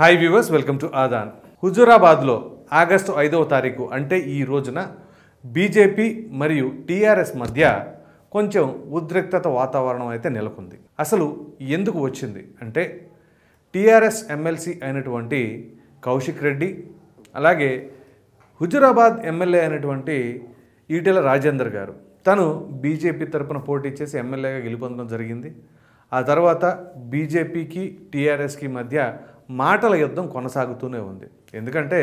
hi viewers welcome to ఆదాన్ హుజూరాబాద్లో August ఐదవ తారీఖు అంటే ఈ రోజున బీజేపీ మరియు టీఆర్ఎస్ మధ్య కొంచెం ఉద్రిక్తత వాతావరణం అయితే నెలకొంది అసలు ఎందుకు వచ్చింది అంటే టీఆర్ఎస్ ఎమ్మెల్సీ అయినటువంటి కౌశిక్ రెడ్డి అలాగే హుజూరాబాద్ ఎమ్మెల్యే అయినటువంటి ఈటెల రాజేందర్ గారు తను బీజేపీ తరపున పోటీ చేసి ఎమ్మెల్యేగా గెలుపొందడం జరిగింది ఆ తర్వాత బీజేపీకి టీఆర్ఎస్కి మధ్య మాటల యుద్ధం కొనసాగుతూనే ఉంది ఎందుకంటే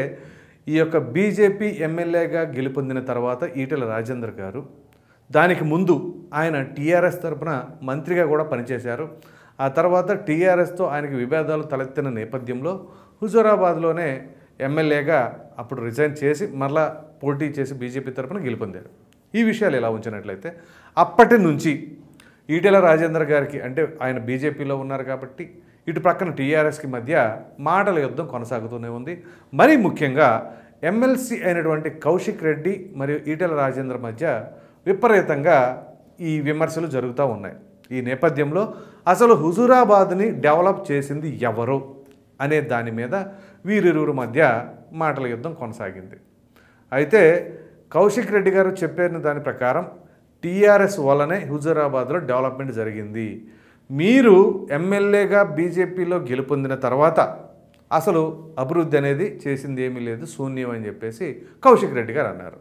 ఈ యొక్క బీజేపీ ఎమ్మెల్యేగా గెలుపొందిన తర్వాత ఈటెల రాజేందర్ గారు దానికి ముందు ఆయన టీఆర్ఎస్ తరపున మంత్రిగా కూడా పనిచేశారు ఆ తర్వాత టీఆర్ఎస్తో ఆయనకి విభేదాలు తలెత్తిన నేపథ్యంలో హుజూరాబాద్లోనే ఎమ్మెల్యేగా అప్పుడు రిజైన్ చేసి మరలా పోటీ చేసి బీజేపీ తరపున గెలుపొందారు ఈ విషయాలు ఎలా ఉంచినట్లయితే అప్పటి నుంచి ఈటెల రాజేందర్ గారికి అంటే ఆయన బీజేపీలో ఉన్నారు కాబట్టి ఇటు ప్రక్కన టీఆర్ఎస్కి మధ్య మాటల యుద్ధం కొనసాగుతూనే ఉంది మరీ ముఖ్యంగా ఎమ్మెల్సీ అయినటువంటి కౌశిక్ రెడ్డి మరియు ఈటెల రాజేంద్ర మధ్య విపరీతంగా ఈ విమర్శలు జరుగుతూ ఉన్నాయి ఈ నేపథ్యంలో అసలు హుజూరాబాద్ని డెవలప్ చేసింది ఎవరు అనే దాని మీద వీరిరువురు మధ్య మాటల యుద్ధం కొనసాగింది అయితే కౌశిక్ రెడ్డి గారు చెప్పిన దాని ప్రకారం టీఆర్ఎస్ వల్లనే హుజూరాబాద్లో డెవలప్మెంట్ జరిగింది మీరు ఎమ్మెల్యేగా బీజేపీలో గెలుపొందిన తర్వాత అసలు అభివృద్ధి అనేది చేసింది ఏమీ లేదు శూన్యం అని చెప్పేసి కౌశిక్ రెడ్డి గారు అన్నారు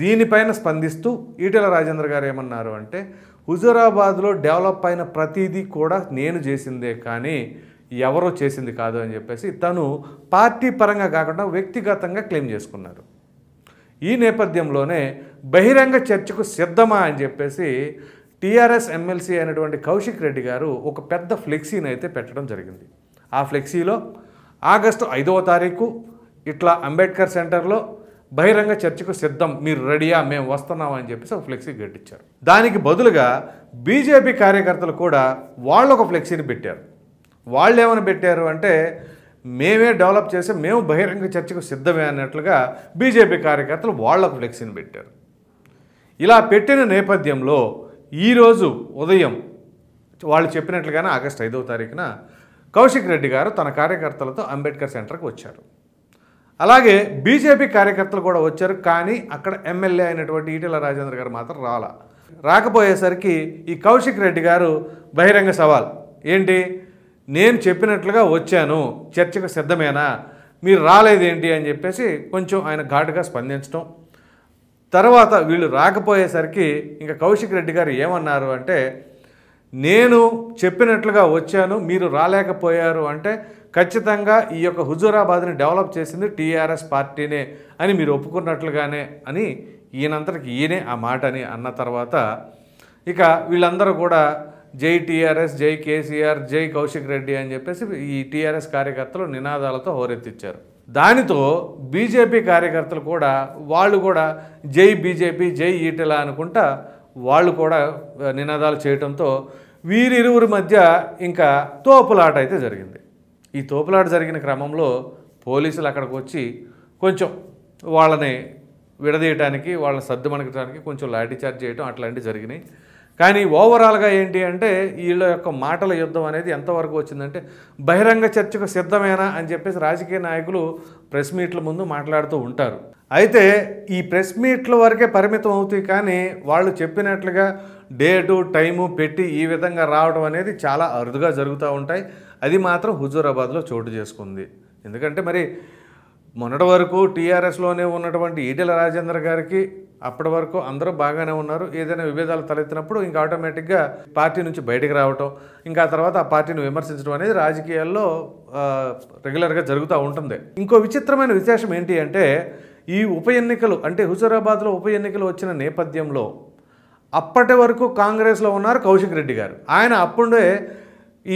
దీనిపైన స్పందిస్తూ ఈటెల రాజేంద్ర గారు ఏమన్నారు అంటే హుజూరాబాద్లో డెవలప్ అయిన ప్రతిదీ కూడా నేను చేసిందే కానీ ఎవరో చేసింది కాదు అని చెప్పేసి తను పార్టీ పరంగా కాకుండా వ్యక్తిగతంగా క్లెయిమ్ చేసుకున్నారు ఈ నేపథ్యంలోనే బహిరంగ చర్చకు సిద్ధమా అని చెప్పేసి టీఆర్ఎస్ ఎమ్మెల్సీ అయినటువంటి కౌశిక్ రెడ్డి గారు ఒక పెద్ద ఫ్లెక్సీని అయితే పెట్టడం జరిగింది ఆ ఫ్లెక్సీలో ఆగస్టు ఐదవ తారీఖు ఇట్లా అంబేద్కర్ సెంటర్లో బహిరంగ చర్చకు సిద్ధం మీరు రెడీయా మేము వస్తున్నాం అని చెప్పేసి ఒక ఫ్లెక్సీ గట్టించారు దానికి బదులుగా బీజేపీ కార్యకర్తలు కూడా వాళ్ళు ఒక ఫ్లెక్సీని పెట్టారు వాళ్ళు ఏమైనా పెట్టారు అంటే మేమే డెవలప్ చేసి మేము బహిరంగ చర్చకు సిద్ధమే అన్నట్లుగా బీజేపీ కార్యకర్తలు వాళ్ళకు ఫ్లెక్సీని పెట్టారు ఇలా పెట్టిన నేపథ్యంలో ఈరోజు ఉదయం వాళ్ళు చెప్పినట్లుగానే ఆగస్టు ఐదవ తారీఖున కౌశిక్ రెడ్డి గారు తన కార్యకర్తలతో అంబేద్కర్ సెంటర్కి వచ్చారు అలాగే బీజేపీ కార్యకర్తలు కూడా వచ్చారు కానీ అక్కడ ఎమ్మెల్యే అయినటువంటి ఈటెల రాజేంద్ర గారు మాత్రం రాలా రాకపోయేసరికి ఈ కౌశిక్ రెడ్డి గారు బహిరంగ సవాల్ ఏంటి నేను చెప్పినట్లుగా వచ్చాను చర్చకు సిద్ధమేనా మీరు రాలేదేంటి అని చెప్పేసి కొంచెం ఆయన ఘాటుగా స్పందించడం తర్వాత వీళ్ళు రాకపోయేసరికి ఇంకా కౌశిక్ రెడ్డి గారు ఏమన్నారు అంటే నేను చెప్పినట్లుగా వచ్చాను మీరు రాలేకపోయారు అంటే ఖచ్చితంగా ఈ యొక్క హుజూరాబాద్ని డెవలప్ చేసింది టీఆర్ఎస్ పార్టీనే అని మీరు ఒప్పుకున్నట్లుగానే అని ఈయనంతటికి ఈయనే ఆ మాట అని అన్న తర్వాత ఇక వీళ్ళందరూ కూడా జై టీఆర్ఎస్ జై కేసీఆర్ జై కౌశిక్ రెడ్డి అని చెప్పేసి ఈ టీఆర్ఎస్ కార్యకర్తలు నినాదాలతో హోరెత్తిచ్చారు దానితో బీజేపీ కార్యకర్తలు కూడా వాళ్ళు కూడా జై బీజేపీ జై ఈటెల అనుకుంటా వాళ్ళు కూడా నినాదాలు చేయడంతో వీరిరువురి మధ్య ఇంకా తోపులాట అయితే జరిగింది ఈ తోపులాట జరిగిన క్రమంలో పోలీసులు అక్కడికి వచ్చి కొంచెం వాళ్ళని విడదీయటానికి వాళ్ళని సర్దుమణకటానికి కొంచెం లాఠీచార్జ్ చేయటం అట్లాంటివి జరిగినాయి కానీ ఓవరాల్గా ఏంటి అంటే వీళ్ళ యొక్క మాటల యుద్ధం అనేది ఎంతవరకు వచ్చిందంటే బహిరంగ చర్చకు సిద్ధమేనా అని చెప్పేసి రాజకీయ నాయకులు ప్రెస్ మీట్ల ముందు మాట్లాడుతూ ఉంటారు అయితే ఈ ప్రెస్ మీట్ల వరకే పరిమితం అవుతాయి కానీ వాళ్ళు చెప్పినట్లుగా డేటు టైము పెట్టి ఈ విధంగా రావడం అనేది చాలా అరుదుగా జరుగుతూ ఉంటాయి అది మాత్రం హుజూరాబాద్లో చోటు చేసుకుంది ఎందుకంటే మరి మొన్నటి వరకు టీఆర్ఎస్లోనే ఉన్నటువంటి ఈటెల రాజేంద్ర గారికి అప్పటి వరకు అందరూ బాగానే ఉన్నారు ఏదైనా విభేదాలు తలెత్తినప్పుడు ఇంకా ఆటోమేటిక్గా పార్టీ నుంచి బయటకు రావటం ఇంకా తర్వాత ఆ పార్టీని విమర్శించడం అనేది రాజకీయాల్లో రెగ్యులర్గా జరుగుతూ ఉంటుంది ఇంకో విచిత్రమైన విశేషం ఏంటి అంటే ఈ ఉప ఎన్నికలు అంటే హుజూరాబాద్లో ఉప ఎన్నికలు వచ్చిన నేపథ్యంలో అప్పటి వరకు కాంగ్రెస్లో ఉన్నారు కౌశిక్ రెడ్డి గారు ఆయన అప్పుడే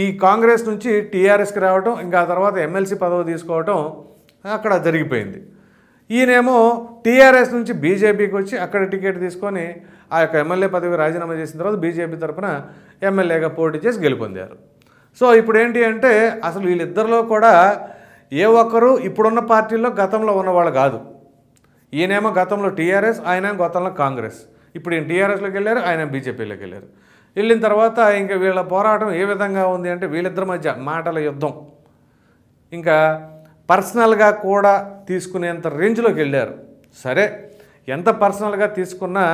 ఈ కాంగ్రెస్ నుంచి టీఆర్ఎస్కి రావటం ఇంకా తర్వాత ఎమ్మెల్సీ పదవి తీసుకోవటం అక్కడ జరిగిపోయింది ఈయనేమో టీఆర్ఎస్ నుంచి బీజేపీకి వచ్చి అక్కడ టికెట్ తీసుకొని ఆ యొక్క ఎమ్మెల్యే పదవి రాజీనామా చేసిన తర్వాత బీజేపీ తరఫున ఎమ్మెల్యేగా పోటీ చేసి గెలుపొందారు సో ఇప్పుడు ఏంటి అంటే అసలు వీళ్ళిద్దరిలో కూడా ఏ ఒక్కరు ఇప్పుడున్న పార్టీల్లో గతంలో ఉన్నవాళ్ళు కాదు ఈయనేమో గతంలో టీఆర్ఎస్ ఆయన గతంలో కాంగ్రెస్ ఇప్పుడు ఈయన టీఆర్ఎస్లోకి వెళ్ళారు ఆయన బీజేపీలోకి వెళ్ళారు వెళ్ళిన తర్వాత ఇంకా వీళ్ళ పోరాటం ఏ విధంగా ఉంది అంటే వీళ్ళిద్దరి మధ్య మాటల యుద్ధం ఇంకా పర్సనల్గా కూడా తీసుకునేంత రేంజ్లోకి వెళ్ళారు సరే ఎంత పర్సనల్గా తీసుకున్నా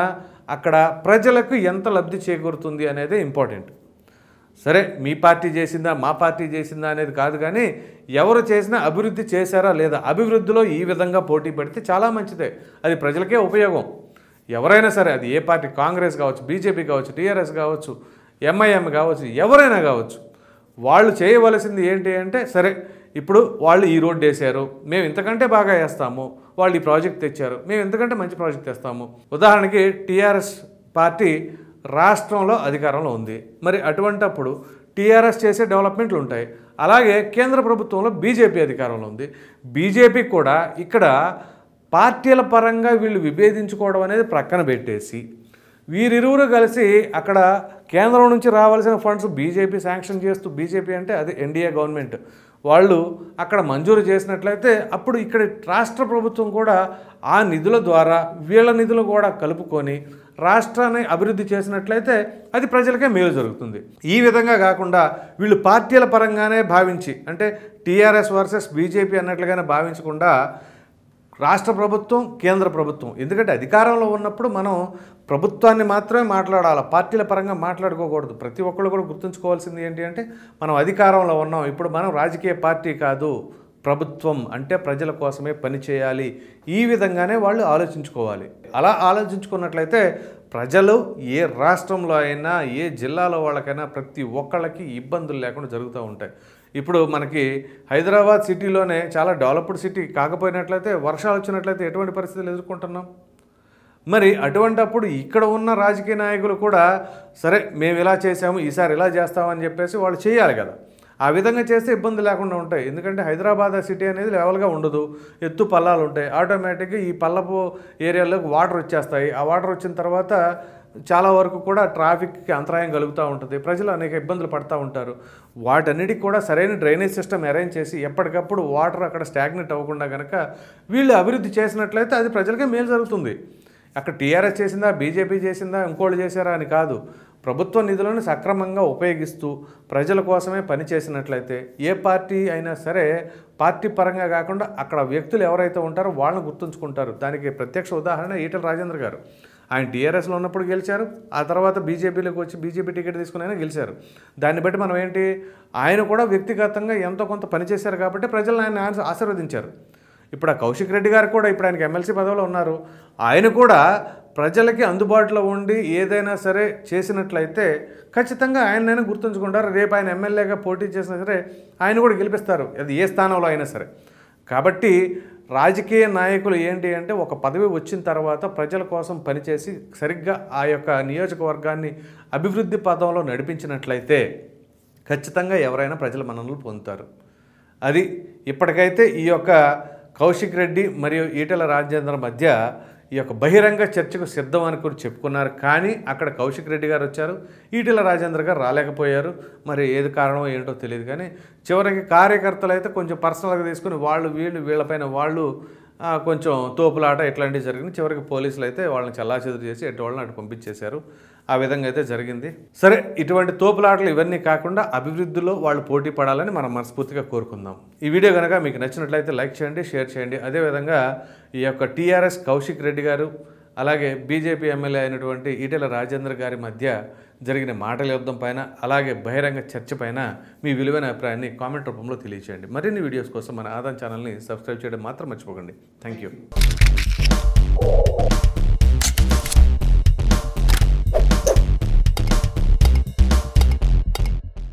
అక్కడ ప్రజలకు ఎంత లబ్ధి చేకూరుతుంది అనేది ఇంపార్టెంట్ సరే మీ పార్టీ చేసిందా మా పార్టీ చేసిందా అనేది కాదు కానీ ఎవరు చేసినా అభివృద్ధి చేశారా లేదా అభివృద్ధిలో ఈ విధంగా పోటీ పెడితే చాలా మంచిదే అది ప్రజలకే ఉపయోగం ఎవరైనా సరే అది ఏ పార్టీ కాంగ్రెస్ కావచ్చు బీజేపీ కావచ్చు టీఆర్ఎస్ కావచ్చు ఎంఐఎం కావచ్చు ఎవరైనా కావచ్చు వాళ్ళు చేయవలసింది ఏంటి అంటే సరే ఇప్పుడు వాళ్ళు ఈ రోడ్డు వేశారు మేము ఇంతకంటే బాగా వేస్తాము వాళ్ళు ఈ ప్రాజెక్ట్ తెచ్చారు మేము ఇంతకంటే మంచి ప్రాజెక్ట్ తెస్తాము ఉదాహరణకి టీఆర్ఎస్ పార్టీ రాష్ట్రంలో అధికారంలో ఉంది మరి అటువంటప్పుడు టీఆర్ఎస్ చేసే డెవలప్మెంట్లు ఉంటాయి అలాగే కేంద్ర ప్రభుత్వంలో బీజేపీ అధికారంలో ఉంది బీజేపీ కూడా ఇక్కడ పార్టీల పరంగా వీళ్ళు విభేదించుకోవడం అనేది ప్రక్కన పెట్టేసి వీరిరువురు కలిసి అక్కడ కేంద్రం నుంచి రావాల్సిన ఫండ్స్ బీజేపీ శాంక్షన్ చేస్తూ బీజేపీ అంటే అది ఎన్డీఏ గవర్నమెంట్ వాళ్ళు అక్కడ మంజూరు చేసినట్లయితే అప్పుడు ఇక్కడ రాష్ట్ర ప్రభుత్వం కూడా ఆ నిధుల ద్వారా వీళ్ళ నిధులు కూడా కలుపుకొని రాష్ట్రాన్ని అభివృద్ధి చేసినట్లయితే అది ప్రజలకే మేలు జరుగుతుంది ఈ విధంగా కాకుండా వీళ్ళు పార్టీల పరంగానే భావించి అంటే టీఆర్ఎస్ వర్సెస్ బీజేపీ అన్నట్లుగానే భావించకుండా రాష్ట్ర ప్రభుత్వం కేంద్ర ప్రభుత్వం ఎందుకంటే అధికారంలో ఉన్నప్పుడు మనం ప్రభుత్వాన్ని మాత్రమే మాట్లాడాలి పార్టీల పరంగా మాట్లాడుకోకూడదు ప్రతి ఒక్కళ్ళు కూడా గుర్తుంచుకోవాల్సింది ఏంటి అంటే మనం అధికారంలో ఉన్నాం ఇప్పుడు మనం రాజకీయ పార్టీ కాదు ప్రభుత్వం అంటే ప్రజల కోసమే పనిచేయాలి ఈ విధంగానే వాళ్ళు ఆలోచించుకోవాలి అలా ఆలోచించుకున్నట్లయితే ప్రజలు ఏ రాష్ట్రంలో అయినా ఏ జిల్లాలో వాళ్ళకైనా ప్రతి ఒక్కళ్ళకి ఇబ్బందులు లేకుండా జరుగుతూ ఉంటాయి ఇప్పుడు మనకి హైదరాబాద్ సిటీలోనే చాలా డెవలప్డ్ సిటీ కాకపోయినట్లయితే వర్షాలు వచ్చినట్లయితే ఎటువంటి పరిస్థితులు ఎదుర్కొంటున్నాం మరి అటువంటప్పుడు ఇక్కడ ఉన్న రాజకీయ నాయకులు కూడా సరే మేము ఇలా చేసాము ఈసారి ఇలా చేస్తామని చెప్పేసి వాళ్ళు చేయాలి కదా ఆ విధంగా చేస్తే ఇబ్బంది లేకుండా ఉంటాయి ఎందుకంటే హైదరాబాద్ సిటీ అనేది లెవెల్గా ఉండదు ఎత్తు పల్లాలు ఉంటాయి ఆటోమేటిక్గా ఈ పల్లపు ఏరియాలోకి వాటర్ వచ్చేస్తాయి ఆ వాటర్ వచ్చిన తర్వాత చాలా వరకు కూడా ట్రాఫిక్కి అంతరాయం కలుగుతూ ఉంటుంది ప్రజలు అనేక ఇబ్బందులు పడుతూ ఉంటారు వాటన్నిటికి కూడా సరైన డ్రైనేజ్ సిస్టమ్ అరేంజ్ చేసి ఎప్పటికప్పుడు వాటర్ అక్కడ స్టాగ్నెట్ అవ్వకుండా కనుక వీళ్ళు అభివృద్ధి చేసినట్లయితే అది ప్రజలకే మేలు జరుగుతుంది అక్కడ టీఆర్ఎస్ చేసిందా బీజేపీ చేసిందా ఇంకోళ్ళు చేశారా అని కాదు ప్రభుత్వ నిధులను సక్రమంగా ఉపయోగిస్తూ ప్రజల కోసమే పనిచేసినట్లయితే ఏ పార్టీ అయినా సరే పార్టీ పరంగా కాకుండా అక్కడ వ్యక్తులు ఎవరైతే ఉంటారో వాళ్ళని గుర్తుంచుకుంటారు దానికి ప్రత్యక్ష ఉదాహరణ ఈటల రాజేంద్ర గారు ఆయన టీఆర్ఎస్లో ఉన్నప్పుడు గెలిచారు ఆ తర్వాత బీజేపీలోకి వచ్చి బీజేపీ టికెట్ తీసుకుని అయినా గెలిచారు దాన్ని బట్టి మనం ఏంటి ఆయన కూడా వ్యక్తిగతంగా ఎంతో కొంత పనిచేశారు కాబట్టి ప్రజలు ఆయన ఆశీర్వదించారు ఇప్పుడు ఆ కౌశిక్ రెడ్డి గారు కూడా ఇప్పుడు ఆయనకి ఎమ్మెల్సీ పదవిలో ఉన్నారు ఆయన కూడా ప్రజలకి అందుబాటులో ఉండి ఏదైనా సరే చేసినట్లయితే ఖచ్చితంగా ఆయనైనా గుర్తుంచుకుంటారు రేపు ఆయన ఎమ్మెల్యేగా పోటీ చేసినా సరే ఆయన కూడా గెలిపిస్తారు అది ఏ స్థానంలో అయినా సరే కాబట్టి రాజకీయ నాయకులు ఏంటి అంటే ఒక పదవి వచ్చిన తర్వాత ప్రజల కోసం పనిచేసి సరిగ్గా ఆ యొక్క నియోజకవర్గాన్ని అభివృద్ధి పదంలో నడిపించినట్లయితే ఖచ్చితంగా ఎవరైనా ప్రజల మన్ననలు పొందుతారు అది ఇప్పటికైతే ఈ యొక్క కౌశిక్ రెడ్డి మరియు ఈటెల రాజేంద్ర మధ్య ఈ యొక్క బహిరంగ చర్చకు సిద్ధం అని కూడా చెప్పుకున్నారు కానీ అక్కడ కౌశిక్ రెడ్డి గారు వచ్చారు ఈటెల రాజేంద్ర గారు రాలేకపోయారు మరి ఏది కారణం ఏంటో తెలియదు కానీ చివరికి కార్యకర్తలు అయితే కొంచెం పర్సనల్గా తీసుకుని వాళ్ళు వీళ్ళు వీళ్ళపైన వాళ్ళు కొంచెం తోపులాట ఇట్లాంటివి జరిగింది చివరికి పోలీసులు అయితే వాళ్ళని చల్లాచెదురు చేసి ఎటు వాళ్ళని అటు పంపించేశారు ఆ విధంగా అయితే జరిగింది సరే ఇటువంటి తోపులాటలు ఇవన్నీ కాకుండా అభివృద్ధిలో వాళ్ళు పోటీ పడాలని మనం మనస్ఫూర్తిగా కోరుకుందాం ఈ వీడియో కనుక మీకు నచ్చినట్లయితే లైక్ చేయండి షేర్ చేయండి అదేవిధంగా ఈ యొక్క టీఆర్ఎస్ కౌశిక్ రెడ్డి గారు అలాగే బీజేపీ ఎమ్మెల్యే అయినటువంటి ఈటెల రాజేంద్ర గారి మధ్య జరిగిన మాటల యుద్ధం పైన అలాగే బహిరంగ చర్చ పైన మీ విలువైన అభిప్రాయాన్ని కామెంట్ రూపంలో తెలియచేయండి మరిన్ని వీడియోస్ కోసం మన ఆదాన్ ఛానల్ని సబ్స్క్రైబ్ చేయడం మాత్రం మర్చిపోకండి థ్యాంక్ యూ